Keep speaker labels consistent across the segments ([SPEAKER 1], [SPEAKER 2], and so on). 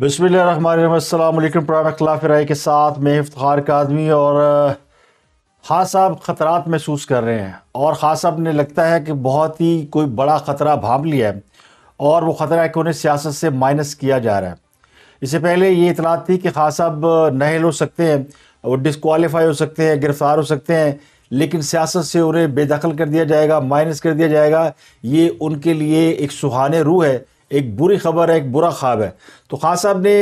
[SPEAKER 1] बसमिलकुम पुराना खिलाफ राय के साथ मैं इफ्तार का आदमी और खास साहब ख़तरात महसूस कर रहे हैं और ख़ास साहब ने लगता है कि बहुत ही कोई बड़ा ख़तरा भाप लिया है और वो ख़तरा है कि उन्हें सियासत से माइनस किया जा रहा है इससे पहले ये इतलात थी कि खास साहब नहल हो सकते हैं वो डिसकॉलीफाई हो सकते हैं गिरफ़्तार हो सकते हैं लेकिन सियासत से उन्हें बेदखल कर दिया जाएगा माइनस कर दिया जाएगा ये उनके लिए एक सुहाने रूह है एक बुरी खबर है एक बुरा ख्वाब है तो खान साहब ने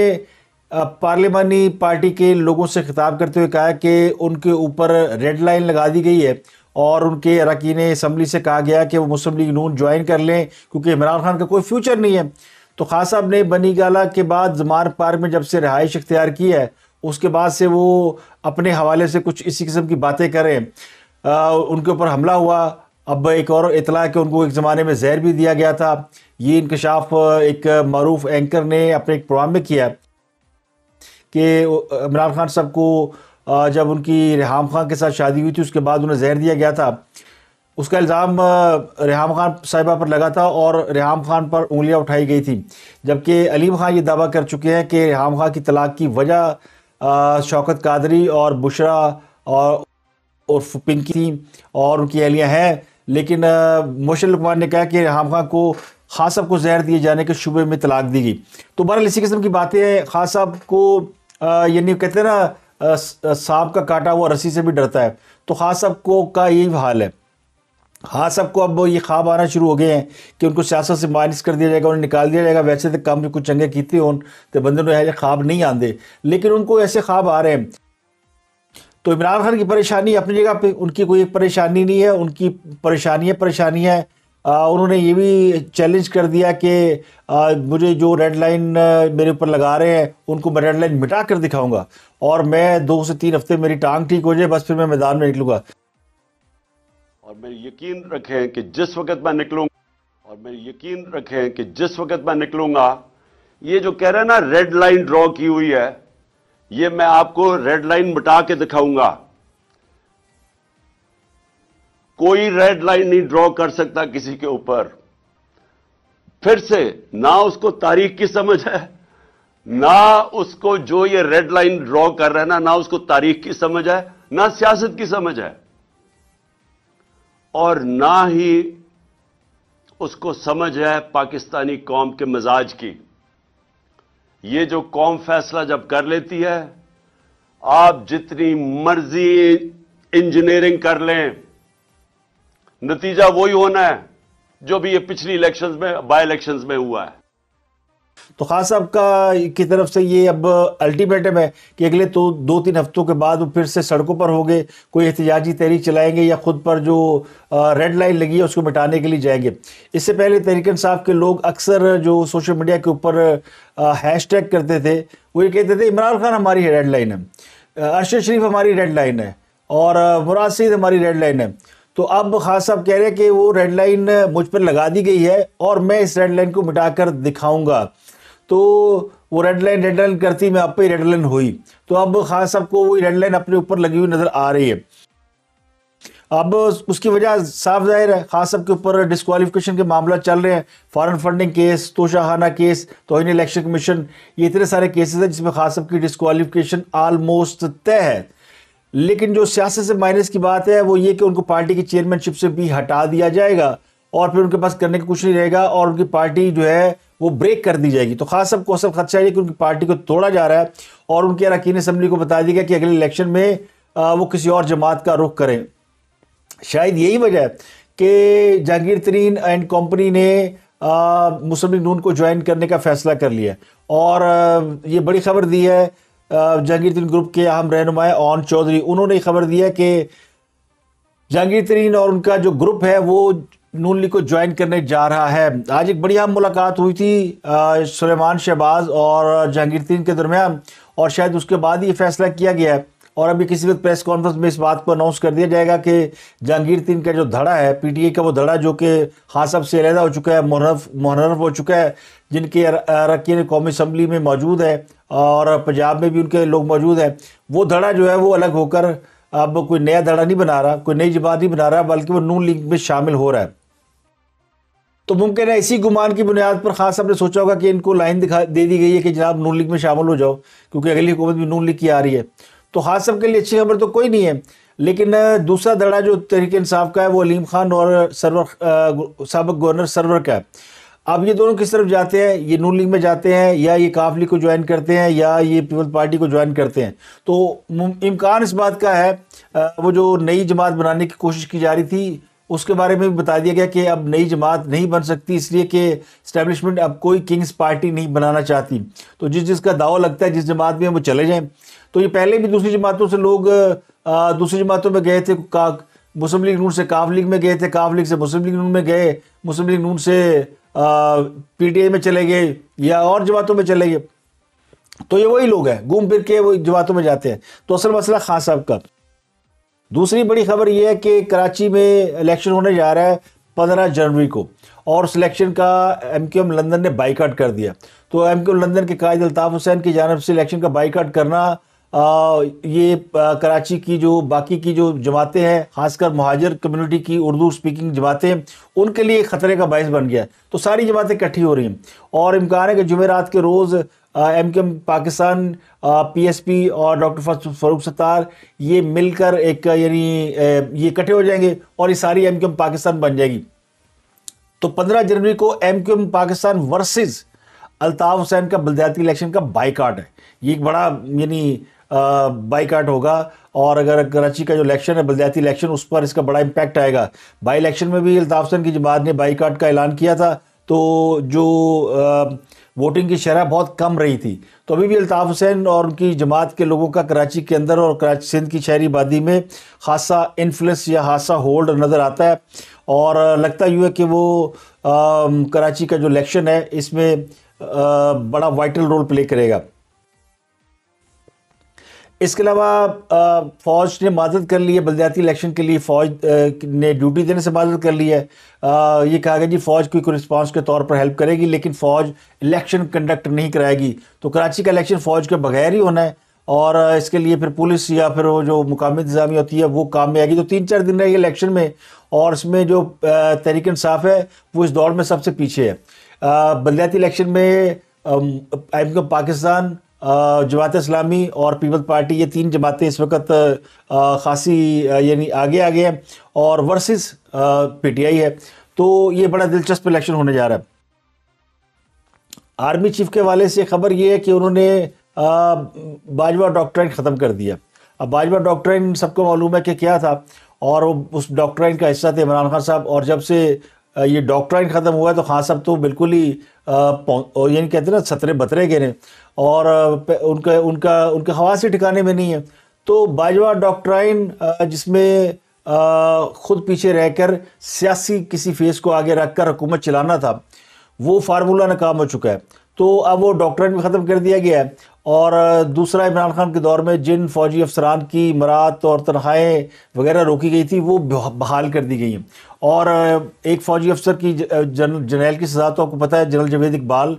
[SPEAKER 1] पार्लियामानी पार्टी के लोगों से खिताब करते हुए कहा कि उनके ऊपर रेड लाइन लगा दी गई है और उनके अरकान इसम्बली से कहा गया कि वो मुस्लिम लीग नून ज्वाइन कर लें क्योंकि इमरान खान का कोई फ्यूचर नहीं है तो खास साहब ने बनी गाला के बाद जमान पार्क में जब से रहाइश इख्तियार की है उसके बाद से वो अपने हवाले से कुछ इसी किस्म की बातें करें आ, उनके ऊपर हमला हुआ अब एक और इतला कि उनको एक ज़माने में जहर भी दिया गया था ये इंकशाफ एक मरूफ एंकर ने अपने एक प्रोग्राम में किया कि इमरान खान साहब को जब उनकी रेहम खान के साथ शादी हुई थी उसके बाद उन्हें जहर दिया गया था उसका इल्ज़ाम रेहम खान साहिबा पर लगा था और रिहाम खान पर उंगलियां उठाई गई थी जबकि अलीम खान ये दावा कर चुके हैं कि रिहाम खान की तलाक की वजह शौकत कादरी और बुशरा और उर्फ पिंकी थी और उनकी अहलियाँ हैं लेकिन मोशन लकमान ने कहा कि हम खां को खास साहब को जहर दिए जाने के शुबे में तलाक दी गई तो बहरहाल इसी किस्म की बातें खास साहब को यानी कहते हैं ना सांप का काटा हुआ रस्सी से भी डरता है तो खास साहब को का यही हाल है हाँ को अब ये ख्वाब आना शुरू हो गए हैं कि उनको सियासत से माइनस कर दिया जाएगा उन्हें निकाल दिया जाएगा वैसे तो काम भी कुछ चंगे किए हो तो बंदे ने ख्वाब नहीं आते लेकिन उनको ऐसे ख्वाब आ रहे हैं तो इमरान खान की परेशानी अपनी जगह पे उनकी कोई परेशानी नहीं है उनकी परेशानियाँ परेशानियाँ उन्होंने ये भी चैलेंज कर दिया कि मुझे जो रेड लाइन मेरे ऊपर लगा रहे हैं उनको मैं रेड लाइन मिटा कर दिखाऊंगा और मैं दो से तीन हफ्ते मेरी टांग ठीक हो जाए बस फिर मैं मैदान में निकलूंगा और मेरे यकीन रखें कि जिस वक्त मैं निकलूंगा और मेरे यकीन रखें कि जिस वक्त मैं निकलूंगा ये जो कह रहे हैं ना रेड लाइन ड्रॉ की हुई है ये मैं आपको रेड लाइन बटा के दिखाऊंगा कोई रेड लाइन नहीं ड्रॉ कर सकता किसी के ऊपर फिर से ना उसको तारीख की समझ है ना उसको जो ये रेड लाइन ड्रॉ कर रहा है ना ना उसको तारीख की समझ है ना सियासत की समझ है और ना ही उसको समझ है पाकिस्तानी कौम के मिजाज की ये जो कौम फैसला जब कर लेती है आप जितनी मर्जी इंजीनियरिंग कर लें नतीजा वही होना है जो भी ये पिछली इलेक्शंस में बाय इलेक्शंस में हुआ है तो खास साहब का की तरफ से ये अब अल्टीमेटम है कि अगले तो दो तीन हफ्तों के बाद वो फिर से सड़कों पर होंगे कोई एहतजाजी तहरीक चलाएंगे या खुद पर जो रेड लाइन लगी है उसको मिटाने के लिए जाएंगे इससे पहले तहरीक साहब के लोग अक्सर जो सोशल मीडिया के ऊपर हैश टैग करते थे वो ये कहते थे इमरान खान हमारी रेड लाइन है अरशद शरीफ हमारी रेड लाइन है और मुराद सईद हमारी रेड लाइन है तो अब खास साहब कह रहे हैं कि वो रेड लाइन मुझ पर लगा दी गई है और मैं इस रेड लाइन को मिटाकर दिखाऊंगा तो वो रेड लाइन रेड लाइन करती मैं आप ही रेड लाइन हुई तो अब खान साहब को वही रेड लाइन अपने ऊपर लगी हुई नज़र आ रही है अब उसकी वजह साफ जाहिर है खास साहब के ऊपर डिस्कवालिफिकेशन के मामला चल रहे हैं foreign funding case Toshakhana case तोहन इलेक्शन कमीशन ये इतने सारे केसेस हैं जिसमें खास साहब की डिस्कवालिफिकेशन आलमोस्ट तय है लेकिन जो सियासत से माइनस की बात है वो ये कि उनको पार्टी की चेयरमैनशिप से भी हटा दिया जाएगा और फिर उनके पास करने का कुछ नहीं रहेगा और उनकी पार्टी जो है वो ब्रेक कर दी जाएगी तो खास सबको सब खदशा है कि उनकी पार्टी को तोड़ा जा रहा है और उनके अरकान असम्बली को बता दिया गया कि अगले इलेक्शन में वो किसी और जमात का रुख करें शायद यही वजह है कि जहांगीर तरीन एंड कंपनी ने मुस्लिम नून को ज्वाइन करने का फैसला कर लिया और ये बड़ी खबर दी है जहांगीर तरीन ग्रुप के अहम रहनुमाए ओन चौधरी उन्होंने खबर दी है कि जहांगीर तरीन और उनका जो ग्रुप है वो नून लीग को ज्वाइन करने जा रहा है आज एक बढ़िया मुलाकात हुई थी सुलेमान शहबाज और जहांगीर तीन के दरमियान और शायद उसके बाद ये फैसला किया गया है और अभी किसी वक्त प्रेस कॉन्फ्रेंस में इस बात को अनाउंस कर दिया जाएगा कि जहांगीर तीन का जो धड़ा है पीटीए का वो धड़ा जो कि हासब से अलहदा हो चुका है मुहरफ मुहरफ हो चुका है जिनके अरकिन कौमी असम्बली में मौजूद है और पंजाब में भी उनके लोग मौजूद हैं वो धड़ा जो है वो अलग होकर अब कोई नया धड़ा नहीं बना रहा कोई नई जमात नहीं बना रहा बल्कि वो नून लीग में शामिल हो रहा है तो मुमकिन है इसी गुमान की बुनियाद पर खास साहब ने सोचा होगा कि इनको लाइन दिखा दे दी गई है कि जनाब नून लीग में शामिल हो जाओ क्योंकि अगली हुकूमत भी नून लीग की आ रही है तो खास साहब के लिए अच्छी खबर तो कोई नहीं है लेकिन दूसरा धड़ा जो तहरीक इंसाफ का है वो अलीम खान और सरवर सबक गवर्नर सरवर का है अब ये दोनों किस तरफ जाते हैं ये नून लीग में जाते हैं या ये काफ लीग को ज्वाइन करते हैं या ये पीपल पार्टी को ज्वाइन करते हैं तो इम्कान इस बात का है वो जो नई जमात बनाने की कोशिश की जा रही थी उसके बारे में भी बता दिया गया कि अब नई जमात नहीं बन सकती इसलिए कि स्टैब्लिशमेंट अब कोई किंग्स पार्टी नहीं बनाना चाहती तो जिस जिसका दावा लगता है जिस जमात में वो चले जाएं तो ये पहले भी दूसरी जमातों से लोग दूसरी जमातों में गए थे का मुस्लिम लीग नून से काफ लीग में गए थे काफ लीग से मुस्लिम लीग नून में गए मुस्लिम लीग नून से आई में चले गए या और जमातों में चले गए तो ये वही लोग हैं घूम फिर के वो जमातों में जाते हैं तो असल मसला खान साहब का दूसरी बड़ी खबर यह है कि कराची में इलेक्शन होने जा रहा है पंद्रह जनवरी को और सिलेक्शन का एम क्यू एम लंदन ने बाईकाट कर दिया तो एम क्यू एम लंदन के कायद अल्ताफ़ हुसैन की जानब से इलेक्शन का बाइकाट करना आ, ये आ, कराची की जो बाकी की जो जमातें हैं खासकर महाजर कम्युनिटी की उर्दू स्पीकिंग जमातें उनके लिए ख़तरे का बायस बन गया है तो सारी जमातें इकट्ठी हो रही हैं और इम्कान है कि जुमेरात के रोज़ एम के पाकिस्तान पी एस पी और डॉक्टर फारूक सत्तार ये मिलकर एक यानी ये इकट्ठे हो जाएंगे और ये सारी एम एम पाकिस्तान बन जाएगी तो 15 जनवरी को M M Pakistan versus Altaf Hussain का बलदयाती इलेक्शन का बाईकाट है ये एक बड़ा यानी बाईकाट होगा और अगर कराची का जो इलेक्शन है बलदयाती इलेक्शन उस पर इसका बड़ा इम्पैक्ट आएगा बाई इलेक्शन में भी अल्ताफ हुसैन की जमात ने बाईकाट का ऐलान किया था तो जो आ, वोटिंग की शरह बहुत कम रही थी तो अभी भी अल्ताफ़ हुसैन और उनकी जमात के लोगों का कराची के अंदर और कराची सिंध की शहरी आबादी में खासा इन्फ्लुएंस या खासा होल्ड नज़र आता है और लगता यूँ है कि वो आ, कराची का जो इलेक्शन है इसमें आ, बड़ा वाइटल रोल प्ले करेगा इसके अलावा फ़ौज ने मदद कर ली है बलदियाती इलेक्शन के लिए फ़ौज ने ड्यूटी देने से मदद कर ली है ये कहा गया जी फ़ौज कोई रिस्पांस के तौर पर हेल्प करेगी लेकिन फ़ौज इलेक्शन कंडक्ट नहीं कराएगी तो कराची का इलेक्शन फ़ौज के बगैर ही होना है और इसके लिए फिर पुलिस या फिर वो जो मुकामी इंतजामिया होती है वो काम में आएगी तो तीन चार दिन रहेगी इलेक्शन में और इसमें जो तहरीक इंसाफ है वो इस दौड़ में सबसे पीछे है बलदियाती इलेक्शन में आई पाकिस्तान जमात इस्लामी और पीपल्स पार्टी ये तीन जमातें इस वक्त खासी यानी आगे आगे हैं और वर्सेस पीटीआई है तो ये बड़ा दिलचस्प इलेक्शन होने जा रहा है आर्मी चीफ के वाले से खबर ये है कि उन्होंने बाजवा डॉक्ट्राइन ख़त्म कर दिया अब बाजवा डॉक्ट्राइन सबको मालूम है कि क्या था और वो उस डॉक्ट्राइन का हिस्सा थे इमरान खान साहब और जब से ये डॉक्ट्राइन ख़त्म हुआ है तो खान हाँ, साहब तो बिल्कुल ही यानी कहते ना सतरे बतरे गए और उनका उनका उनके हवा से ठिकाने में नहीं है तो बाजवा डॉक्ट्राइन जिसमें ख़ुद पीछे रहकर सियासी किसी फेस को आगे रख कर हुकूमत चलाना था वो फार्मूला नाकाम हो चुका है तो अब वो डॉक्ट्राइन भी ख़त्म कर दिया गया है और दूसरा इमरान खान के दौर में जिन फौजी अफसरान की मरात और तनख्वाहें वगैरह रोकी गई थी वो बहाल कर दी गई हैं और एक फ़ौजी अफसर की जन जर्नैल की सज़ा तो आपको पता है जनरल जवेद इकबाल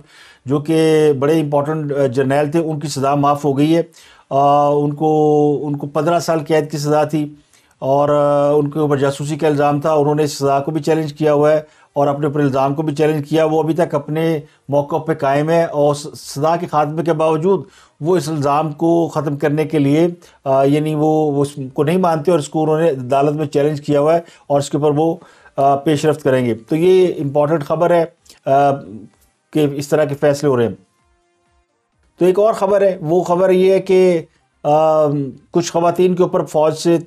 [SPEAKER 1] जो कि बड़े इंपॉर्टेंट जनरल थे उनकी सज़ा माफ़ हो गई है आ, उनको उनको पंद्रह साल कैद की सज़ा थी और उनके ऊपर जासूसी का इल्ज़ाम था उन्होंने इस सज़ा को भी चैलेंज किया हुआ है और अपने ऊपर इल्ज़ाम को भी चैलेंज किया वो अभी तक अपने मौक़ पर कायम है और सदा के खात्मे के बावजूद वो इस इल्ज़ाम को ख़त्म करने के लिए यानी वो उसको नहीं मानते और इसको उन्होंने अदालत में चैलेंज किया हुआ है और इसके ऊपर वो पेश रफ्त करेंगे तो ये इम्पॉर्टेंट ख़बर है कि इस तरह के फ़ैसले हो रहे हैं तो एक और ख़बर है वो ख़बर ये है कि कुछ ख़वान के ऊपर फ़ौज से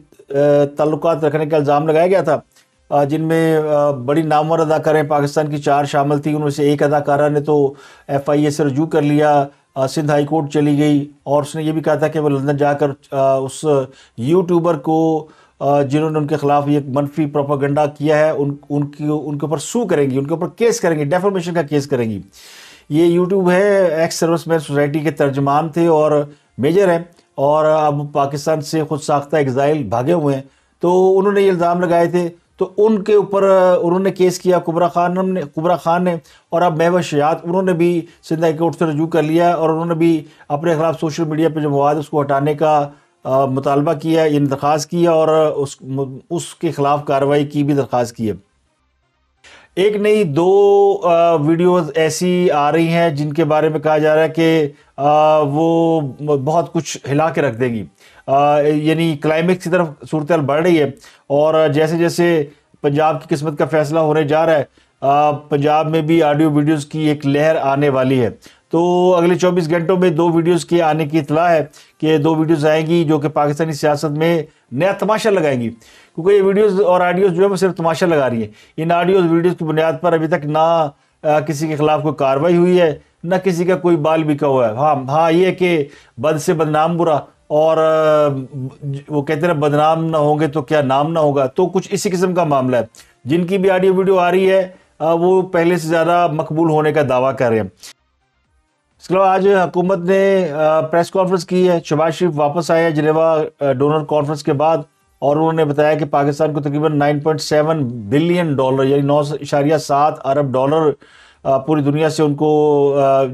[SPEAKER 1] तल्लुक़ रखने का इल्ज़ाम लगाया गया था जिनमें बड़ी नामवर अदाकारें पाकिस्तान की चार शामिल थी उनमें से एक अदाकारा ने तो एफ आई ए से रजू कर लिया सिंध हाई कोर्ट चली गई और उसने ये भी कहा था कि वो लंदन जाकर उस यूट्यूबर को जिन्होंने उनके खिलाफ ये मनफी प्रोपागेंडा किया है उन उनकी उनके ऊपर सू करेंगी उनके ऊपर केस करेंगी डेफोमेशन का केस करेंगी ये यूट्यूब है एक्स सर्विस मैन सोसाइटी के तर्जमान थे और मेजर हैं और अब पाकिस्तान से खुद साख्ता एग्ज़ाइल भागे हुए हैं तो उन्होंने ये इल्ज़ाम लगाए थे तो उनके ऊपर उन्होंने केस किया कुबरा खान ने कुबरा खान ने और अब महवा शयात उन्होंने भी सिंध हाई कोर्ट से रजू कर लिया और उन्होंने भी अपने खिलाफ सोशल मीडिया पर जो मवाद उसको हटाने का मुतालबा किया ये दरख्वास्त किया और उस उसके ख़िलाफ़ कार्रवाई की भी दरख्वास्त की है एक नहीं दो वीडियोस ऐसी आ रही हैं जिनके बारे में कहा जा रहा है कि वो बहुत कुछ हिला के रख देंगी यानी क्लाइमेक्स की तरफ सूरत बढ़ रही है और जैसे जैसे पंजाब की किस्मत का फैसला होने जा रहा है पंजाब में भी ऑडियो वीडियोस की एक लहर आने वाली है तो अगले 24 घंटों में दो वीडियोस के आने की इतला है कि दो वीडियोस आएंगी जो कि पाकिस्तानी सियासत में नया तमाशा लगाएंगी क्योंकि ये वीडियोस और ऑडियोज़ जो है वो सिर्फ तमाशा लगा रही हैं इन ऑडियोज़ वीडियोज़ की बुनियाद पर अभी तक ना आ, किसी के ख़िलाफ़ कोई कार्रवाई हुई है ना किसी का कोई बाल बिका हुआ है हाँ हाँ ये कि बद से बदनाम बुरा और वो कहते हैं बदनाम ना होंगे तो क्या नाम ना होगा तो कुछ इसी किस्म का मामला है जिनकी भी ऑडियो वीडियो आ रही है वो पहले से ज़्यादा मकबूल होने का दावा कर रहे हैं इसके अलावा आज हुकूमत ने प्रेस कॉन्फ्रेंस की है शबाज शरीफ वापस आए हैं जनेवा डोनर कॉन्फ्रेंस के बाद और उन्होंने बताया कि पाकिस्तान को तकरीबन 9.7 बिलियन डॉलर यानी नौ इशारिया सात अरब डॉलर पूरी दुनिया से उनको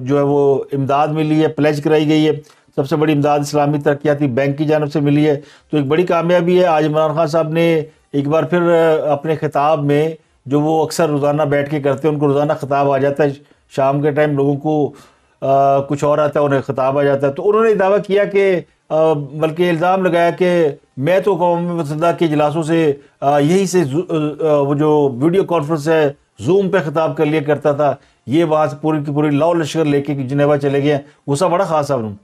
[SPEAKER 1] जो है वो इमदाद मिली है प्लेज कराई गई है सबसे बड़ी इमदाद इस्लामी तरक्याती बैंक की जानब से मिली है तो एक बड़ी कामयाबी है आज इमरान खान साहब ने एक बार फिर अपने खिताब में जो वो अक्सर रोज़ाना बैठ के करते हैं उनको रोज़ाना खिताब आ जाता है शाम के टाइम लोगों को आ, कुछ और आता है उन्हें खिताब आ जाता है तो उन्होंने दावा किया कि बल्कि इल्ज़ाम लगाया कि मैं तो कौम मतदा के इजलासों से यही से वो जो वीडियो कॉन्फ्रेंस है जूम पे खिताब कर लिया करता था ये बात पूरी की पूरी लाओ लश्कर लेके जनेवा चले गए गुस्सा बड़ा खास साहब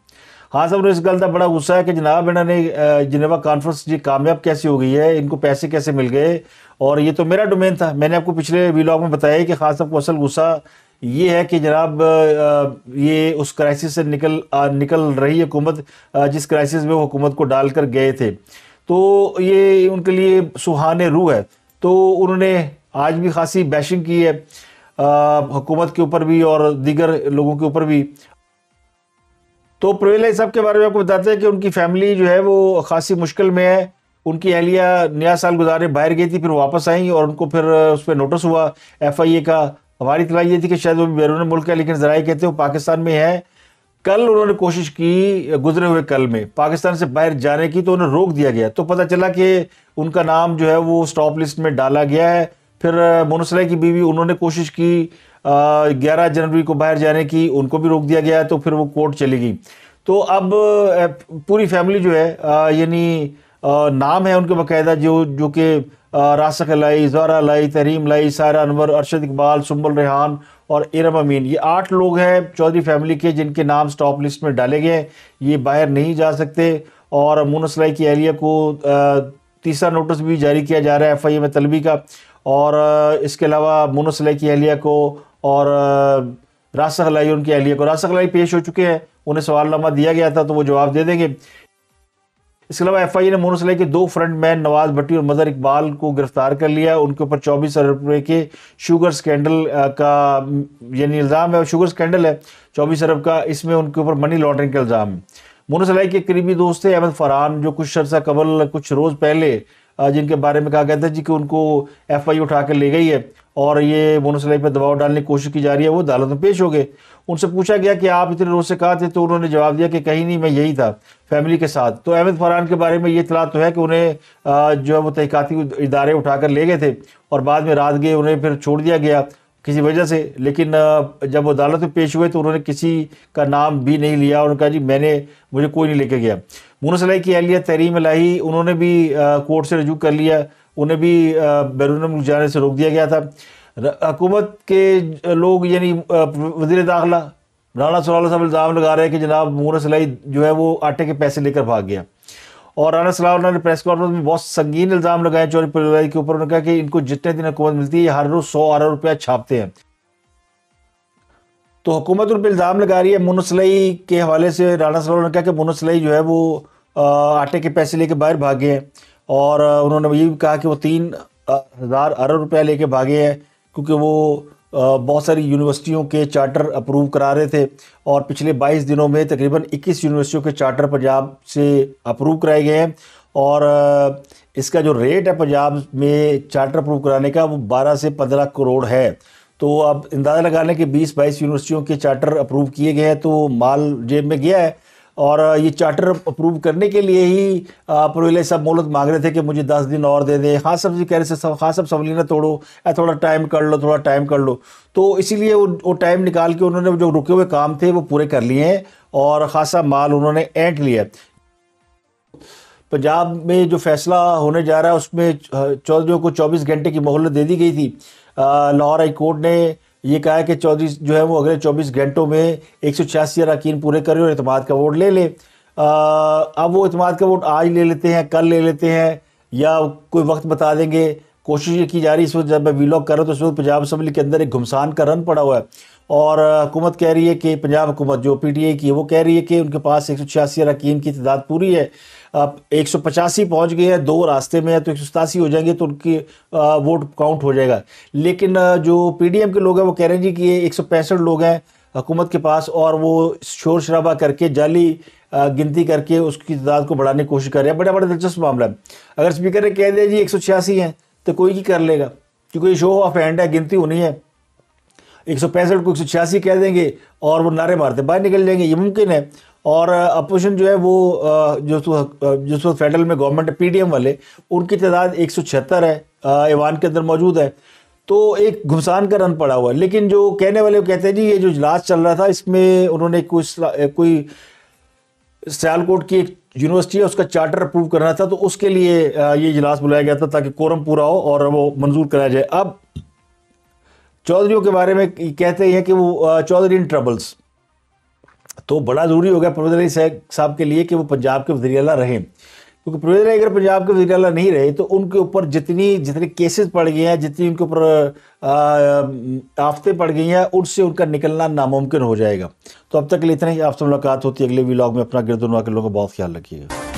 [SPEAKER 1] हाँ साहब इस गल का बड़ा गुस्सा है कि जनाब इन्होंने जनेवा कॉन्फ्रेंस जी कामयाब कैसी हो गई है इनको पैसे कैसे मिल गए और ये तो मेरा डोमेन था मैंने आपको पिछले वीलॉग में बताया कि खास साहब को असल गुस्सा ये है कि जनाब ये उस क्राइसिस से निकल निकल रही हुकूमत जिस क्राइसिस में वो हुकूमत को डाल कर गए थे तो ये उनके लिए सुहाने रूह है तो उन्होंने आज भी खासी बैशिंग की है हुकूमत के ऊपर भी और दीगर लोगों के ऊपर भी तो प्रवेला साहब के बारे में आपको बताते हैं कि उनकी फैमिली जो है वो खासी मुश्किल में है उनकी अहलिया नया साल गुजारे बाहर गई थी फिर वापस आई और उनको फिर उस पर नोटिस हुआ एफ आई ए का हमारी इतला ये थी कि शायद वो भी बैरून मुल्क है लेकिन जराए कहते हो पाकिस्तान में है कल उन्होंने कोशिश की गुजरे हुए कल में पाकिस्तान से बाहर जाने की तो उन्हें रोक दिया गया तो पता चला कि उनका नाम जो है वो स्टॉप लिस्ट में डाला गया है फिर मोनसलह की बीवी उन्होंने कोशिश की ग्यारह जनवरी को बाहर जाने की उनको भी रोक दिया गया तो फिर वो कोर्ट चली गई तो अब पूरी फैमिली जो है यानी नाम है उनके बाकायदा जो जो कि रासक लाई ज़ारा लाई तहरीम लाई सारा अनवर अरशद इकबाल सुम्बल रेहान और इरम अमीन ये आठ लोग हैं चौधरी फैमिली के जिनके नाम स्टॉप लिस्ट में डाले गए ये बाहर नहीं जा सकते और मोनसलाई की एहलिया को तीसरा नोटिस भी जारी किया जा रहा है एफ आई ए में तलबी का और इसके अलावा मोनसलाई की एहलिया को और रासक लाई उनकी एहलिया को रासक लाई पेश हो चुके हैं उन्हें सवालनामा दिया गया था तो वो जवाब दे देंगे इसके अलावा एफ आई ए ने मोनू के दो फ्रंट मैन नवाज भट्टी और मदर इकबाल को गिरफ्तार कर लिया उनके ऊपर चौबीस अरब रुपए के शुगर स्कैंडल का यानी इल्ज़ाम है और शुगर स्कैंडल है चौबीस अरब का इसमें उनके ऊपर मनी लॉन्ड्रिंग का इल्ज़ाम है मोनू सलाई के करीबी दोस्त थे अहमद फरहान जो कुछ अर्सा कबल कुछ रोज़ पहले जिनके बारे में कहा गया था जी कि उनको एफ आई उठा कर ले गई है और ये बोनसलाई पर दबाव डालने की कोशिश की जा रही है वो अदालत में पेश हो गए उनसे पूछा गया कि आप इतने रोज़ से कहा थे तो उन्होंने जवाब दिया कि कहीं नहीं मैं यही था फैमिली के साथ तो अहमद फरहान के बारे में ये इतला तो है कि उन्हें जो है वो तहकती इदारे उठाकर ले गए थे और बाद में रात गए उन्हें फिर छोड़ दिया गया किसी वजह से लेकिन जब वो अदालत में पेश हुए तो उन्होंने किसी का नाम भी नहीं लिया उन्होंने कहा जी मैंने मुझे कोई नहीं लेके गया मोनसलाई की अहलिया तहरीम लाही उन्होंने भी कोर्ट से रजू कर लिया उन्हें भी बैरून मुल्क जाने से रोक दिया गया था हकूमत के लोग यानी वजीर दाखिला राना सलाह साहब इल्ज़ाम लगा रहे हैं कि जनाब मूर सलाई जो है वो आटे के पैसे लेकर भाग गया और राना सलाह ने प्रेस कॉन्फ्रेंस में बहुत संगीन इल्ज़ाम लगाए चौरी परिवार के ऊपर उन्होंने कहा कि इनको जितने दिन हुकूमत मिलती है हर रोज़ सौ अरब रुपया छापते हैं तो हुकूमत उन पर इल्ज़ाम लगा रही है मुनसलई के हवाले से राना सलाह ने कहा कि मुनसलई जो है वो आटे के पैसे लेकर बाहर भाग गए हैं और उन्होंने ये भी कहा कि वो तीन हज़ार अरब रुपया लेके भागे हैं क्योंकि वो बहुत सारी यूनिवर्सिटियों के चार्टर अप्रूव करा रहे थे और पिछले 22 दिनों में तकरीबन 21 यूनिवर्सिटियों के चार्टर पंजाब से अप्रूव कराए गए हैं और इसका जो रेट है पंजाब में चार्टर अप्रूव कराने का वो 12 से 15 करोड़ है तो अब अंदाज़ा लगा लें कि 20-22 यूनिवर्सिटियों के चार्टर अप्रूव किए गए हैं तो माल जेब में गया है और ये चार्टर अप्रूव करने के लिए ही प्रोले साहब मोहलत मांग रहे थे कि मुझे दस दिन और दे दें खास हाँ साहब जी कह रहे थे खास हाँ साहब सवली ना तोड़ो या थोड़ा टाइम कर लो थोड़ा टाइम कर लो तो इसीलिए वो वो टाइम निकाल के उन्होंने जो रुके हुए काम थे वो पूरे कर लिए हैं और ख़ासा माल उन्होंने ऐंट लिया पंजाब में जो फैसला होने जा रहा है उसमें चौधरी को चौबीस घंटे की मोहलत दे दी गई थी लाहौर हाई कोर्ट ने ये कहा है कि चौधरी जो है वो अगले चौबीस घंटों में एक सौ छियासी अरकान पूरे करें और अतमाद का वोट ले लें अब वो अतमाद का वोट आज ले लेते हैं कल ले लेते हैं या कोई वक्त बता देंगे कोशिश की जा रही है इस वक्त जब मैं वीलॉग कर रहा हूँ तो इस वक्त पंजाब असम्बली के अंदर एक घुमसान का रन पड़ा हुआ है और हुकूमत कह रही है कि पंजाब हुकूमत जो पी टी आई की है वो कह रही है कि उनके पास एक सौ छियासी अरकान की तादाद पूरी है अब एक सौ पचासी पहुँच गए हैं दो रास्ते में है तो एक सौ सतासी हो जाएंगे तो उनकी वोट काउंट हो जाएगा लेकिन जो पी डी एम के लोग हैं वो कह रहे हैं जी कि ये एक सौ पैंसठ लोग हैं हुकूमत के पास और वो शोर शराबा करके जाली गिनती करके उसकी तादाद को बढ़ाने की कोशिश कर रहे हैं बड़ा बड़ा दिलचस्प मामला है अगर स्पीकर ने कह दिया जी एक सौ छियासी हैं तो कोई की कर लेगा क्योंकि शो ऑफ हैंड है गिनती होनी है एक सौ पैंसठ को एक सौ छियासी कह देंगे और वो नारे मारते बाहर निकल जाएंगे ये मुमकिन है और अपोजिशन जो है वो जो जिस वक्त फेडरल में गवर्नमेंट डी एम वाले उनकी तादाद एक सौ छिहत्तर है ईवान के अंदर मौजूद है तो एक घुमसान का रन पड़ा हुआ है लेकिन जो कहने वाले वो कहते हैं जी ये जो इजलास चल रहा था इसमें उन्होंने कुछ कोई सियालकोट की एक यूनिवर्सिटी है उसका चार्टर अप्रूव करना था तो उसके लिए ये इजलास बुलाया गया था ताकि कोरम पूरा हो और वो मंजूर कराया जाए अब चौधरी के बारे में कहते हैं कि वो चौधरी इन ट्रबल्स तो बड़ा ज़रूरी हो गया प्रवेद अली साहब के लिए कि वो पंजाब के वजी अला रहें क्योंकि प्रवेद अली अगर पंजाब के वजी अला नहीं रहे तो उनके ऊपर जितनी जितने केसेस पड़ गए हैं जितनी उनके ऊपर आफतें पड़ गई हैं उनसे उनका निकलना नामुमकिन हो जाएगा तो अब तक के लिए इतना ही आपसे मुलाकात होती है अगले वीलॉग में अपना गिरदुनवा के लोगों का बहुत ख्याल रखिएगा